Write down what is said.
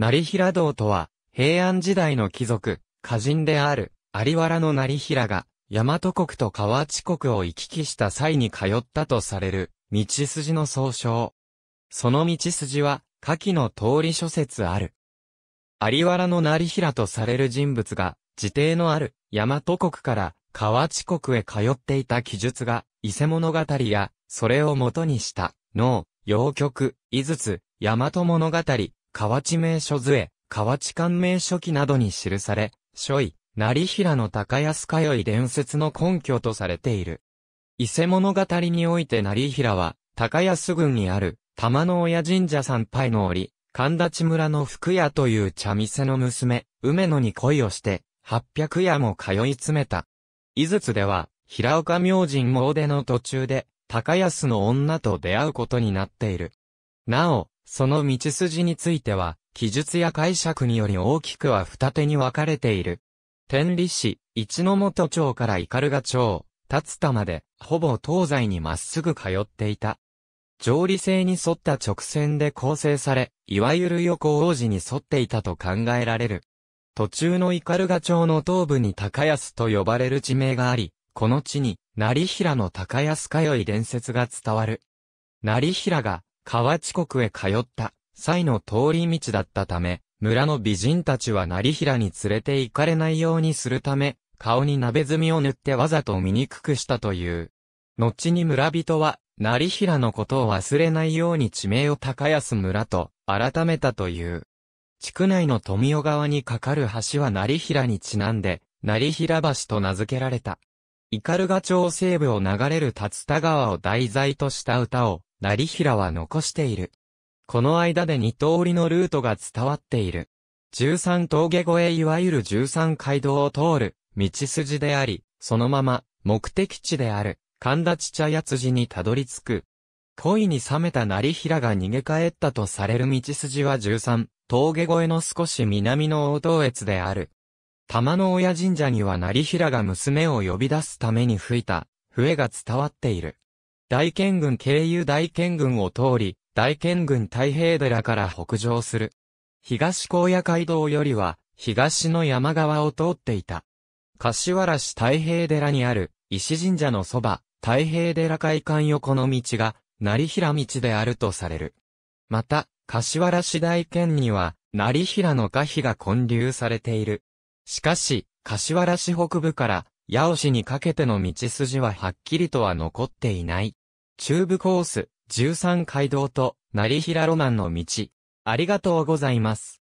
成平道とは、平安時代の貴族、歌人である、有原の成平が、大和国と河内国を行き来した際に通ったとされる、道筋の総称。その道筋は、下記の通り諸説ある。有原の成平とされる人物が、自邸のある、大和国から、河内国へ通っていた記述が、伊勢物語や、それを元にした、能、洋曲、伊筒、大和物語、河内名所図へ、河内官名書記などに記され、書位、成平の高安通い伝説の根拠とされている。伊勢物語において成平は、高安郡にある、玉の親神社参拝の折、神立村の福屋という茶店の娘、梅野に恋をして、八百屋も通い詰めた。伊筒では、平岡明神詣の途中で、高安の女と出会うことになっている。なお、その道筋については、記述や解釈により大きくは二手に分かれている。天理市、一の本町から斑鳩町、立田まで、ほぼ東西にまっすぐ通っていた。上理性に沿った直線で構成され、いわゆる横王子に沿っていたと考えられる。途中の斑鳩町の東部に高安と呼ばれる地名があり、この地に、成平の高安通い伝説が伝わる。成平が、河内国へ通った際の通り道だったため、村の美人たちは成平に連れて行かれないようにするため、顔に鍋墨を塗ってわざと醜くしたという。後に村人は、成平のことを忘れないように地名を高安村と、改めたという。地区内の富代川に架かる橋は成平にちなんで、成平橋と名付けられた。斑鳩町西部を流れる竜田川を題材とした歌を、成平は残している。この間で二通りのルートが伝わっている。十三峠越えいわゆる十三街道を通る道筋であり、そのまま目的地である神田ち茶屋辻にたどり着く。恋に冷めた成平が逃げ帰ったとされる道筋は十三、峠越えの少し南の大東越である。玉の親神社には成平が娘を呼び出すために吹いた笛が伝わっている。大剣軍経由大剣軍を通り、大剣軍太平寺から北上する。東高野街道よりは、東の山側を通っていた。柏原市太平寺にある、石神社のそば、太平寺会館横の道が、成平道であるとされる。また、柏原市大県には、成平の河碑が混流されている。しかし、柏原市北部から八尾市にかけての道筋ははっきりとは残っていない。中部コース、13街道と、成平ロマンの道。ありがとうございます。